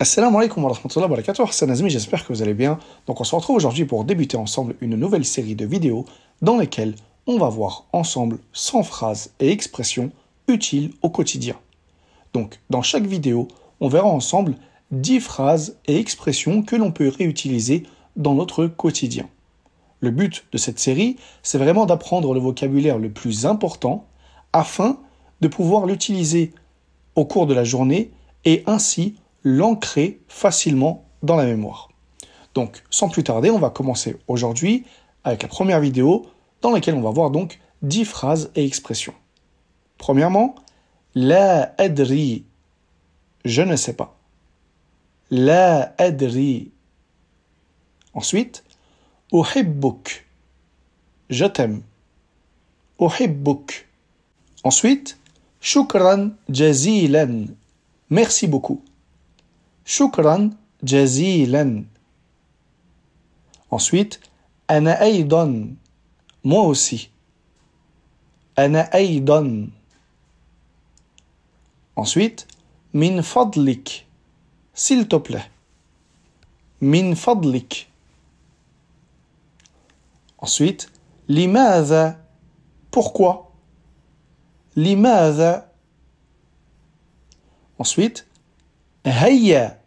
Assalamu alaikum wa rahmatullahi wa barakatuh, c'est j'espère que vous allez bien. Donc on se retrouve aujourd'hui pour débuter ensemble une nouvelle série de vidéos dans lesquelles on va voir ensemble 100 phrases et expressions utiles au quotidien. Donc dans chaque vidéo, on verra ensemble 10 phrases et expressions que l'on peut réutiliser dans notre quotidien. Le but de cette série, c'est vraiment d'apprendre le vocabulaire le plus important afin de pouvoir l'utiliser au cours de la journée et ainsi l'ancrer facilement dans la mémoire. Donc, sans plus tarder, on va commencer aujourd'hui avec la première vidéo dans laquelle on va voir donc 10 phrases et expressions. Premièrement, la adri, je ne sais pas. La adri. Ensuite, uhibbuk, je t'aime. Uhibbuk. Ensuite, shukran jazilan, merci beaucoup. Shukran Ensuite, ana aydan. Moi aussi. Ana Ensuite, min fadlik. S'il te plaît. Min fadlik. Ensuite, limaza. Pourquoi Limaza. Ensuite, hayya.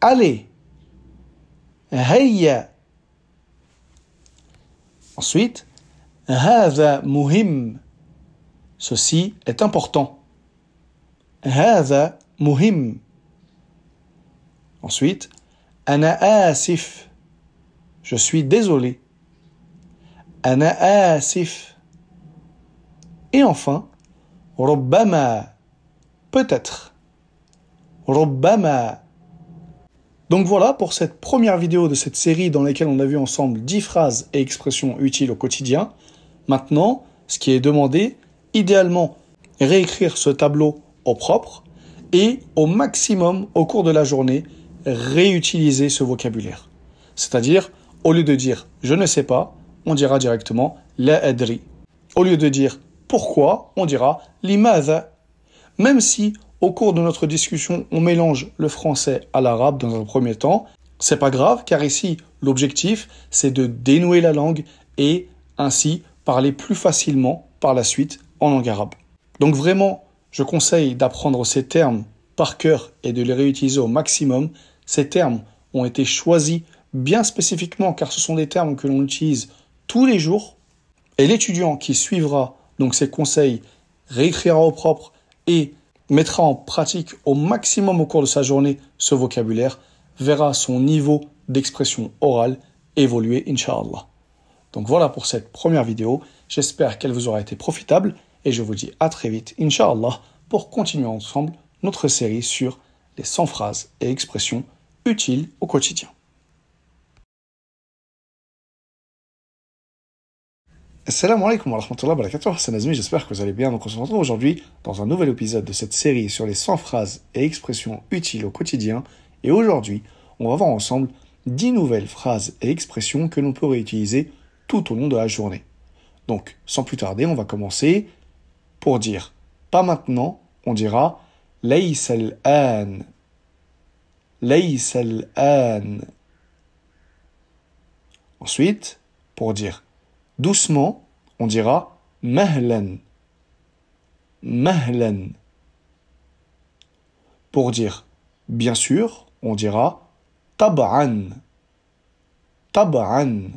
Allez. Hayya. Ensuite, Hada muhim. Ceci est important. Hadha muhim. Ensuite, Ana asif. Je suis désolé. Ana asif. Et enfin, Robbama. Peut-être. Robbama. Donc voilà pour cette première vidéo de cette série dans laquelle on a vu ensemble 10 phrases et expressions utiles au quotidien. Maintenant, ce qui est demandé, idéalement, réécrire ce tableau au propre et au maximum au cours de la journée, réutiliser ce vocabulaire. C'est-à-dire, au lieu de dire je ne sais pas, on dira directement la adri. Au lieu de dire pourquoi, on dira limada. Même si au cours de notre discussion, on mélange le français à l'arabe dans un premier temps. C'est pas grave, car ici, l'objectif, c'est de dénouer la langue et ainsi parler plus facilement par la suite en langue arabe. Donc vraiment, je conseille d'apprendre ces termes par cœur et de les réutiliser au maximum. Ces termes ont été choisis bien spécifiquement car ce sont des termes que l'on utilise tous les jours et l'étudiant qui suivra donc ces conseils réécrira au propre et mettra en pratique au maximum au cours de sa journée ce vocabulaire, verra son niveau d'expression orale évoluer, inshallah. Donc voilà pour cette première vidéo, j'espère qu'elle vous aura été profitable et je vous dis à très vite, inshallah, pour continuer ensemble notre série sur les 100 phrases et expressions utiles au quotidien. Assalamu alaikum wa rahmatullahi wa barakatuh, Azmi, j'espère que vous allez bien. Donc on se retrouve aujourd'hui dans un nouvel épisode de cette série sur les 100 phrases et expressions utiles au quotidien. Et aujourd'hui, on va voir ensemble 10 nouvelles phrases et expressions que l'on peut réutiliser tout au long de la journée. Donc, sans plus tarder, on va commencer pour dire pas maintenant, on dira al-an an. al-an an. Ensuite, pour dire Doucement, on dira mahlan. Mahlan. Pour dire bien sûr, on dira tab'an. Tab'an.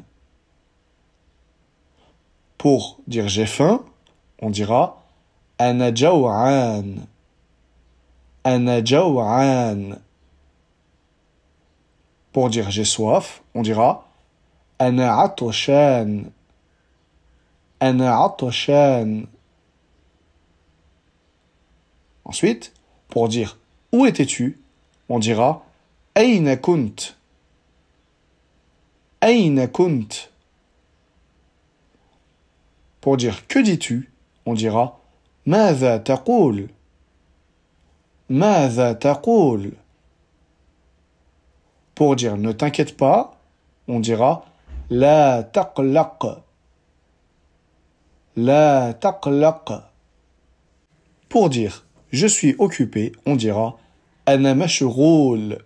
Pour dire j'ai faim, on dira ana jaw'an. Pour dire j'ai soif, on dira ana Ensuite, pour dire où étais-tu, on dira ainakunt. kunt. kunt. Pour dire que dis-tu, on dira ماذا تقول Pour dire ne t'inquiète pas, on dira la taqlaq » La taqlaq. Pour dire je suis occupé, on dira ana mashghul.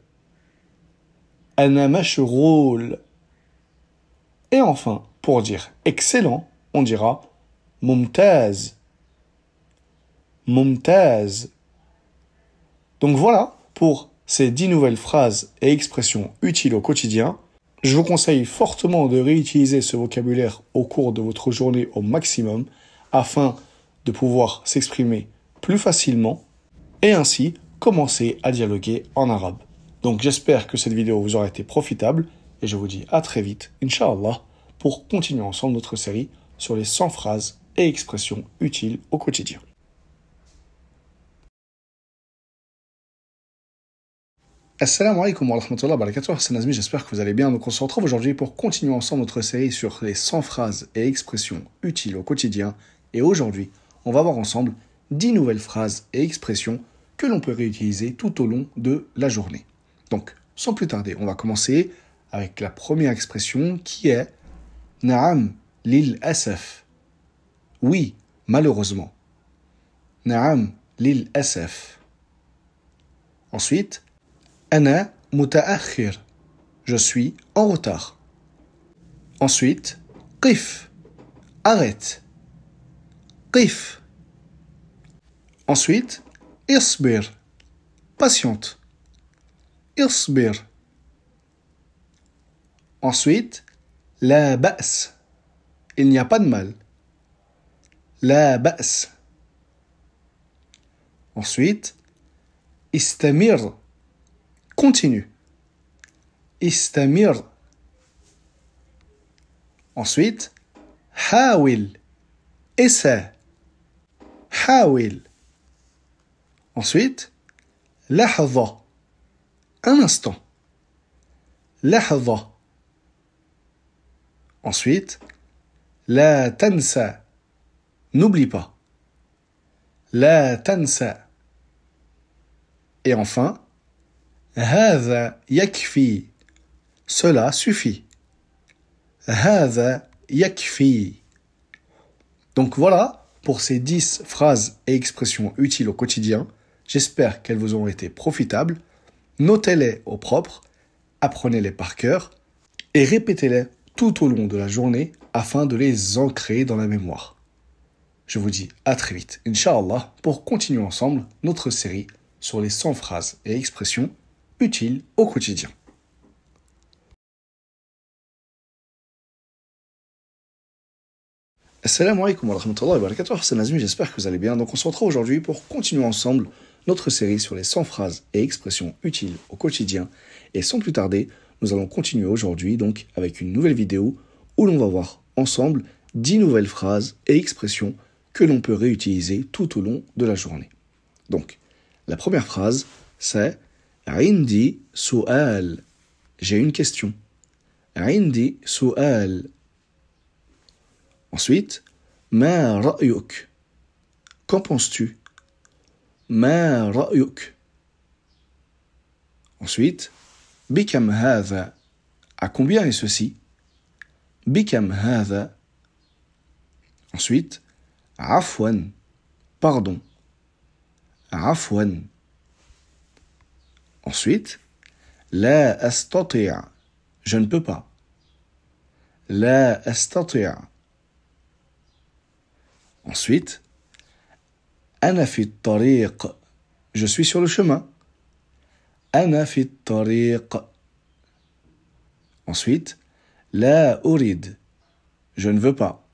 Et enfin, pour dire excellent, on dira mumtaz. Mumtaz. Donc voilà pour ces dix nouvelles phrases et expressions utiles au quotidien. Je vous conseille fortement de réutiliser ce vocabulaire au cours de votre journée au maximum afin de pouvoir s'exprimer plus facilement et ainsi commencer à dialoguer en arabe. Donc j'espère que cette vidéo vous aura été profitable et je vous dis à très vite, Inch'Allah, pour continuer ensemble notre série sur les 100 phrases et expressions utiles au quotidien. Assalamu alaikum wa rahmatullahi wa barakatuh, c'est j'espère que vous allez bien. Donc on se retrouve aujourd'hui pour continuer ensemble notre série sur les 100 phrases et expressions utiles au quotidien. Et aujourd'hui, on va voir ensemble 10 nouvelles phrases et expressions que l'on peut réutiliser tout au long de la journée. Donc, sans plus tarder, on va commencer avec la première expression qui est Naam lil asaf. Oui, malheureusement. Naam lil asaf. Ensuite, Ana mutaakhir. Je suis en retard. Ensuite, qif. Arrête. Qif. Ensuite, isbir. Patiente. Isbir. Ensuite, la basse. Il n'y a pas de mal. La basse. Ensuite, istamir. Continue. Istamir. Ensuite, Hawil. Essaie. Hawil. Ensuite, Lahva. Un instant. Lahva. Ensuite, La tansa. N'oublie pas. La tansa. Et enfin, هذا yakfi. cela suffit هذا yakfi. donc voilà pour ces 10 phrases et expressions utiles au quotidien j'espère qu'elles vous ont été profitables notez-les au propre apprenez-les par cœur et répétez-les tout au long de la journée afin de les ancrer dans la mémoire. Je vous dis à très vite, Inch'Allah, pour continuer ensemble notre série sur les 100 phrases et expressions utile au quotidien. Assalamu alaikum wa rahmatullahi wa barakatuh, c'est j'espère que vous allez bien. Donc on se retrouve aujourd'hui pour continuer ensemble notre série sur les 100 phrases et expressions utiles au quotidien. Et sans plus tarder, nous allons continuer aujourd'hui donc avec une nouvelle vidéo où l'on va voir ensemble 10 nouvelles phrases et expressions que l'on peut réutiliser tout au long de la journée. Donc, la première phrase, c'est su su'al. J'ai une question. su su'al. Ensuite, ma ra'yuk. Qu'en penses-tu Ma ra'yuk. Ensuite, bikam hadha. À combien est ceci Bikam hadha. Ensuite, afwan. Pardon. Afwan. Ensuite, la astati'a, je ne peux pas. La astati'a. Ensuite, ana fi tariq, je suis sur le chemin. Ana Ensuite, la urid, je ne veux pas.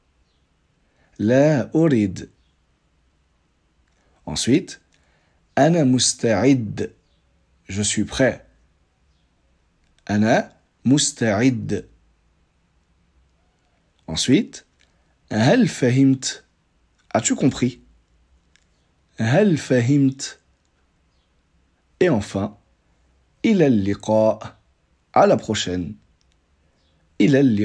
La urid. Ensuite, ana musta'id, je suis prêt. Ana musta'id. Ensuite, Hal fahimt. As-tu compris Hal fahimt. Et enfin, il al À la prochaine. Il al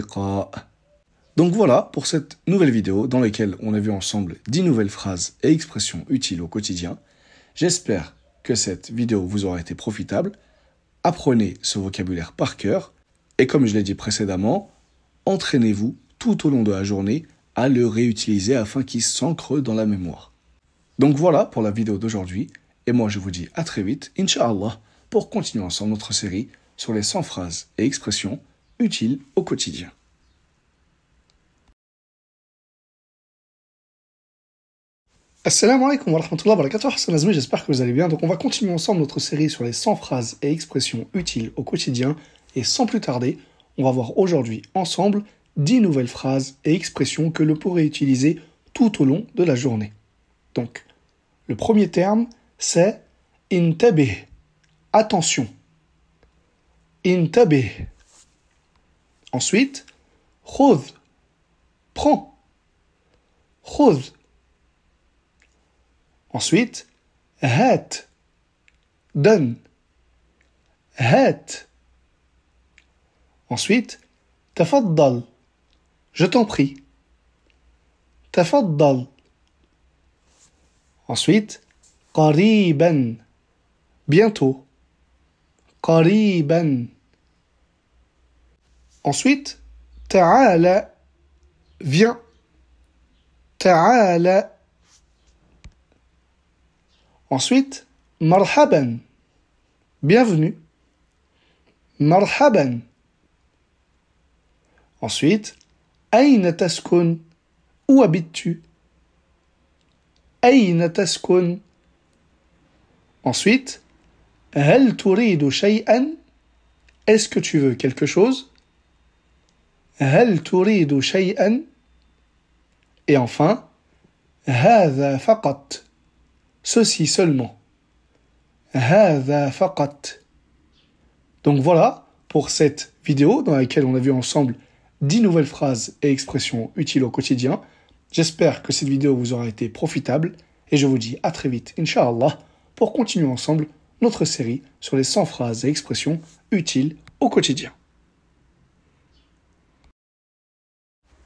donc voilà pour cette nouvelle vidéo dans laquelle on a vu ensemble dix nouvelles phrases et expressions utiles au quotidien. J'espère que cette vidéo vous aura été profitable. Apprenez ce vocabulaire par cœur et comme je l'ai dit précédemment, entraînez-vous tout au long de la journée à le réutiliser afin qu'il s'ancre dans la mémoire. Donc voilà pour la vidéo d'aujourd'hui et moi je vous dis à très vite, inshallah, pour continuer ensemble notre série sur les 100 phrases et expressions utiles au quotidien. Assalamu alaikum wa rahmatullahi wa j'espère que vous allez bien. Donc on va continuer ensemble notre série sur les 100 phrases et expressions utiles au quotidien. Et sans plus tarder, on va voir aujourd'hui ensemble 10 nouvelles phrases et expressions que l'on pourrait utiliser tout au long de la journée. Donc, le premier terme, c'est intabih, attention. Intabih. Ensuite, rose, prends. rose. Ensuite, hat, donne, hat. Ensuite, tafaddal, je t'en prie. Tafaddal. Ensuite, qariban, bientôt. Qariban. Ensuite, ta'ala, viens. Ta'ala, Ensuite, marhaban, bienvenue. Marhaban. Ensuite, aïna taskun, où habites-tu Aïna taskun. Ensuite, hal turidu shay'an, est-ce que tu veux quelque chose Hal turidu shay'an ?». Et enfin, هذا فقط ceci seulement. Donc voilà pour cette vidéo dans laquelle on a vu ensemble 10 nouvelles phrases et expressions utiles au quotidien. J'espère que cette vidéo vous aura été profitable et je vous dis à très vite, inshallah, pour continuer ensemble notre série sur les 100 phrases et expressions utiles au quotidien.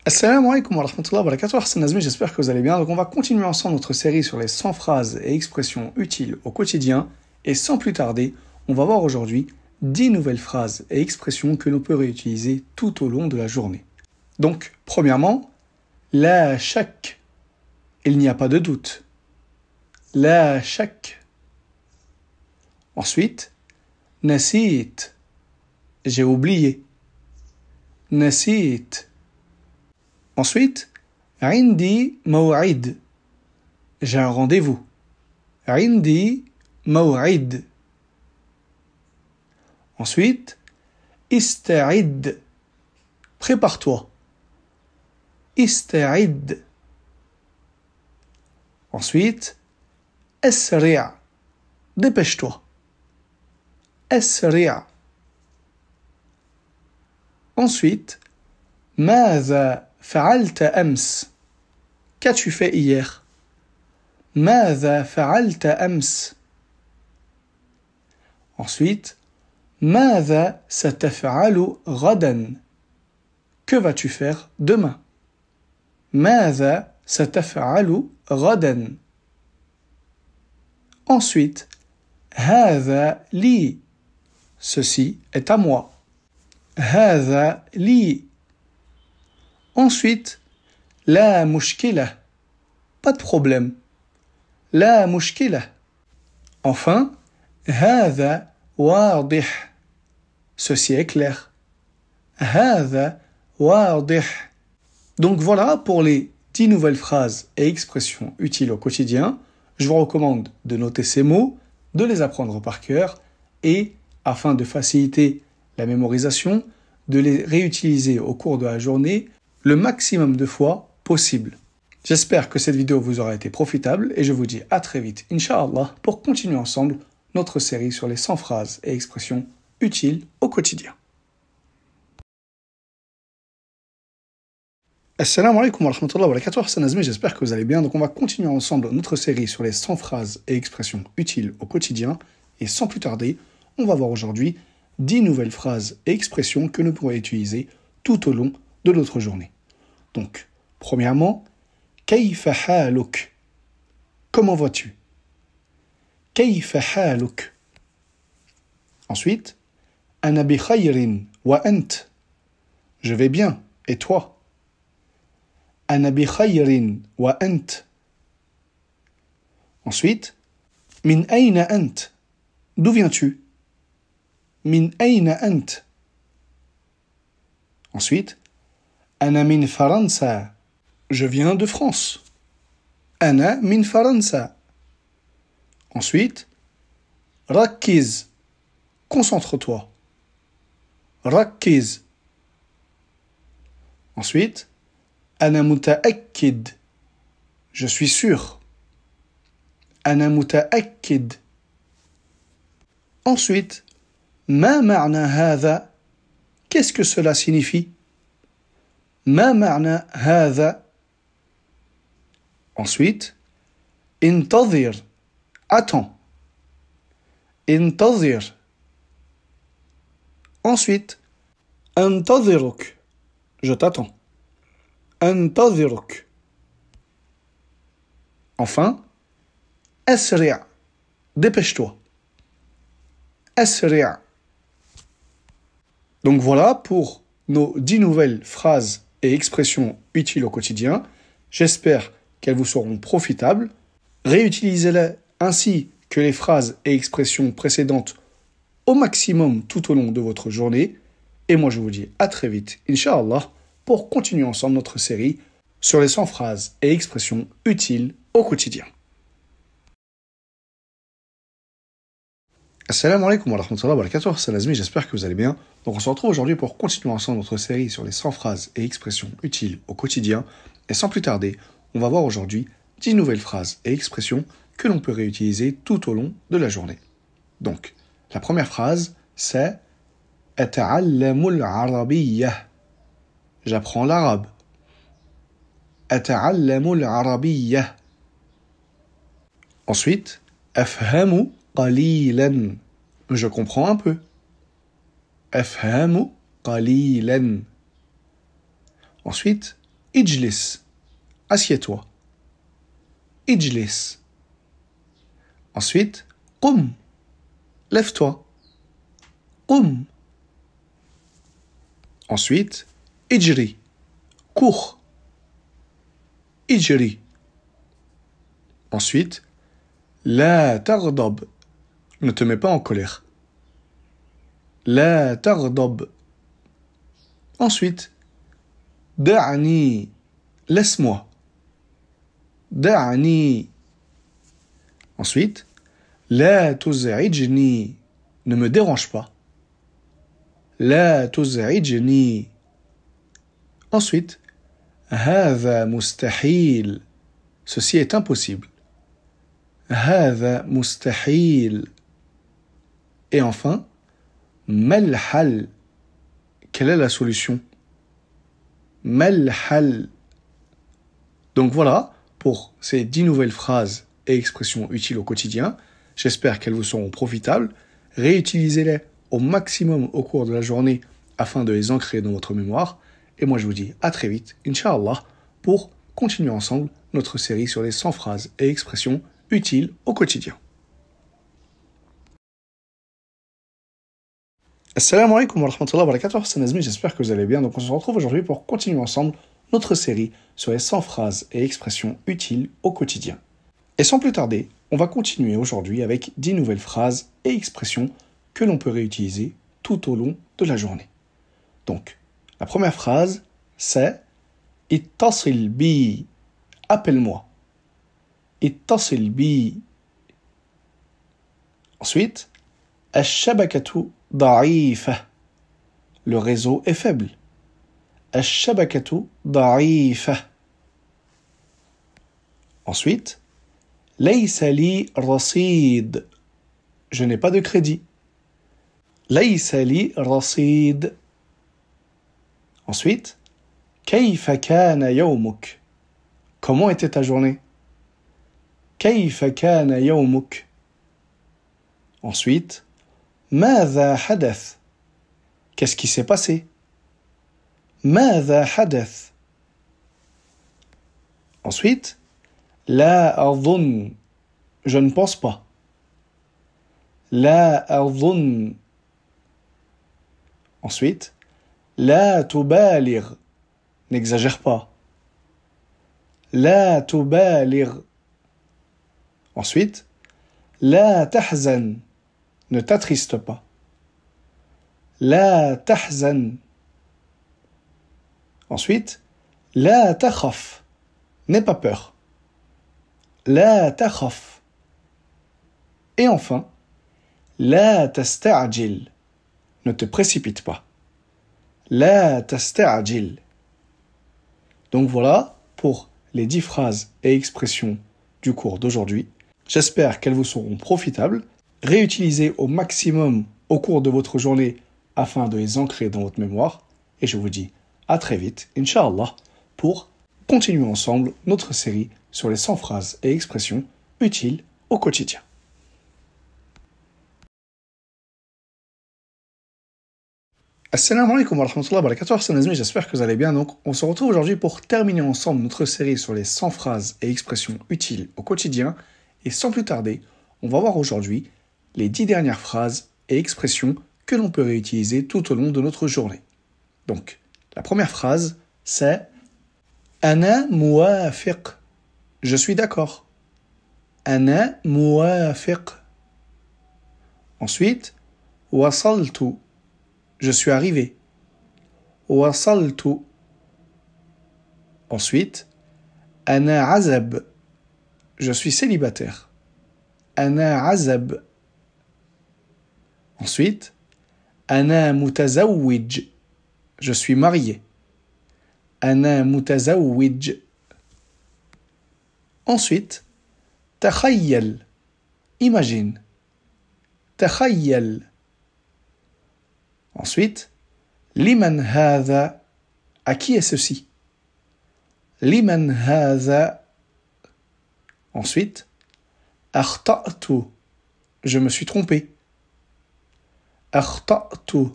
Assalamu alaikum wa rahmatullahi wa barakatuh, j'espère que vous allez bien. Donc on va continuer ensemble notre série sur les 100 phrases et expressions utiles au quotidien. Et sans plus tarder, on va voir aujourd'hui 10 nouvelles phrases et expressions que l'on peut réutiliser tout au long de la journée. Donc, premièrement, la chaque, il n'y a pas de doute. La chaque. Ensuite, nasit, j'ai oublié. Nasit. Ensuite, Rindy Mawrid J'ai un rendez-vous. Rindy Mawrid. Ensuite, Istarid. Prépare-toi. Istarid. Ensuite, Esria. Dépêche-toi. Esria. Ensuite, Maza fa'alta ams Qu'as-tu fait hier Mada fa'alta ams Ensuite, Mada sataf'alu ghadan Que vas-tu faire demain Mada sataf'alu ghadan Ensuite, Hada li Ceci est à moi. Hada li Ensuite, la mushkila, pas de problème. La mushkila. Enfin, هذا واضح. Ceci est clair. هذا واضح. Donc voilà pour les 10 nouvelles phrases et expressions utiles au quotidien. Je vous recommande de noter ces mots, de les apprendre par cœur et, afin de faciliter la mémorisation, de les réutiliser au cours de la journée le maximum de fois possible. J'espère que cette vidéo vous aura été profitable et je vous dis à très vite, Inch'Allah, pour continuer ensemble notre série sur les 100 phrases et expressions utiles au quotidien. Assalamu alaikum wa rahmatullahi wa j'espère que vous allez bien. Donc on va continuer ensemble notre série sur les 100 phrases et expressions utiles au quotidien. Et sans plus tarder, on va voir aujourd'hui 10 nouvelles phrases et expressions que nous pourrons utiliser tout au long de l'autre journée. Donc, premièrement, Kayfa haluk Comment vas-tu Kayfa haluk Ensuite, Ana bi khayrin wa Je vais bien, et toi Ana bi khayrin wa Ensuite, Min Aina ant D'où viens-tu Min Aina ant Ensuite, Anna min Je viens de France. Anna min Ensuite, Rakiz. Concentre-toi. Rakiz. Ensuite, Ana muta'akkid. Je suis sûr. Ana muta'akkid. Ensuite, ma ma'na Qu'est-ce que cela signifie Ma ma'na hadha Ensuite, intazir, attends. Intazir. Ensuite, antaziruk, je t'attends. Antaziruk. Enfin, asri', dépêche-toi. Asri'. Donc voilà pour nos dix nouvelles phrases et expressions utiles au quotidien. J'espère qu'elles vous seront profitables. Réutilisez-les ainsi que les phrases et expressions précédentes au maximum tout au long de votre journée. Et moi, je vous dis à très vite, Inch'Allah, pour continuer ensemble notre série sur les 100 phrases et expressions utiles au quotidien. Assalamu alaikum wa rahmatullahi wa barakatuh, j'espère que vous allez bien. Donc on se retrouve aujourd'hui pour continuer ensemble notre série sur les 100 phrases et expressions utiles au quotidien. Et sans plus tarder, on va voir aujourd'hui 10 nouvelles phrases et expressions que l'on peut réutiliser tout au long de la journée. Donc, la première phrase, c'est J'apprends l'arabe. Ensuite, afhamu len, Je comprends un peu. Kali len. Ensuite, اجلس Assieds-toi. اجلس Ensuite, قم Lève-toi. قم Ensuite, اجري Cours. اجري Ensuite, la tardob. Ne te mets pas en colère. La tardob. Ensuite, da'ani, laisse-moi. Da'ani. Ensuite, la tuz'ijni, ne me dérange pas. La tuz'ijni. Ensuite, Hava mustahil. Ceci est impossible. Hava mustahil. Et enfin, Malhal, quelle est la solution Malhal. Donc voilà pour ces dix nouvelles phrases et expressions utiles au quotidien. J'espère qu'elles vous seront profitables. Réutilisez-les au maximum au cours de la journée afin de les ancrer dans votre mémoire. Et moi je vous dis à très vite, Inch'Allah, pour continuer ensemble notre série sur les 100 phrases et expressions utiles au quotidien. Assalamu alaikum wa rahmatullahi wa barakatuh, c'est Nazmi, j'espère que vous allez bien. Donc on se retrouve aujourd'hui pour continuer ensemble notre série sur les 100 phrases et expressions utiles au quotidien. Et sans plus tarder, on va continuer aujourd'hui avec 10 nouvelles phrases et expressions que l'on peut réutiliser tout au long de la journée. Donc, la première phrase, c'est Ittasil bi, appelle-moi. Ittasil bi. Ensuite, Ashabakatu ضعيفه Le réseau est faible. الشبكه ضعيفه Ensuite, ليس لي Je n'ai pas de crédit. ليس لي Ensuite, كيف كان يومك؟ Comment était ta journée? كيف كان يومك? Ensuite, ماذا حدث Qu'est-ce qui s'est passé ماذا حدث Ensuite, La أظن Je ne pense pas. La أظن Ensuite, La تبالغ N'exagère pas. La تبالغ Ensuite, La تحزن ne t'attriste pas. La tahzan. Ensuite, la takhaf. N'aie pas peur. La takhaf. Et enfin, la tasta'jil. Ne te précipite pas. La tasta'jil. Donc voilà pour les dix phrases et expressions du cours d'aujourd'hui. J'espère qu'elles vous seront profitables réutilisez au maximum au cours de votre journée afin de les ancrer dans votre mémoire. Et je vous dis à très vite, Inch'Allah, pour continuer ensemble notre série sur les 100 phrases et expressions utiles au quotidien. Assalamu alaikum wa rahmatullahi wa j'espère que vous allez bien. Donc, on se retrouve aujourd'hui pour terminer ensemble notre série sur les 100 phrases et expressions utiles au quotidien. Et sans plus tarder, on va voir aujourd'hui les dix dernières phrases et expressions que l'on peut réutiliser tout au long de notre journée. Donc, la première phrase, c'est Ana muwafiq. Je suis d'accord. Ana muwafiq. Ensuite, wasaltu. Je suis arrivé. Wasaltu. Ensuite, ana azab. Je suis célibataire. Ana azab. Ensuite, Ana mutazawwij. Je suis marié. Ana mutazawwij. Ensuite, takhayyal. Imagine. Takhayyal. Ensuite, liman hadha. À qui est ceci Liman hadha. Ensuite, akhta'tu. Je me suis trompé tu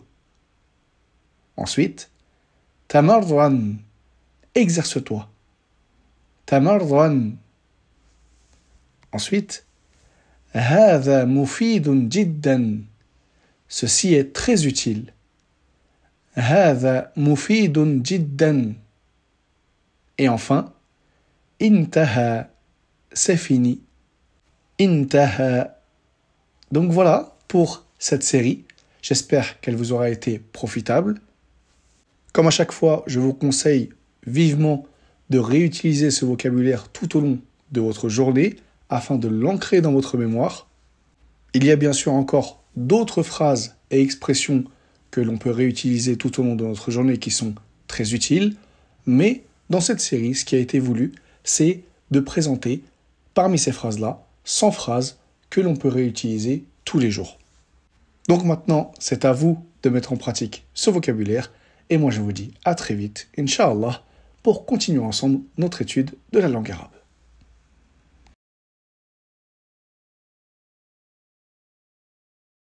Ensuite, تمرن exerce-toi. تمرن Ensuite, هذا مفيد Jiddan. Ceci est très utile. هذا مفيد Jiddan. Et enfin, انتهى. C'est fini. انتهى. Donc voilà pour cette série. J'espère qu'elle vous aura été profitable. Comme à chaque fois, je vous conseille vivement de réutiliser ce vocabulaire tout au long de votre journée afin de l'ancrer dans votre mémoire. Il y a bien sûr encore d'autres phrases et expressions que l'on peut réutiliser tout au long de notre journée qui sont très utiles, mais dans cette série, ce qui a été voulu, c'est de présenter parmi ces phrases-là 100 phrases que l'on peut réutiliser tous les jours. Donc maintenant, c'est à vous de mettre en pratique ce vocabulaire. Et moi, je vous dis à très vite, Inch'Allah, pour continuer ensemble notre étude de la langue arabe.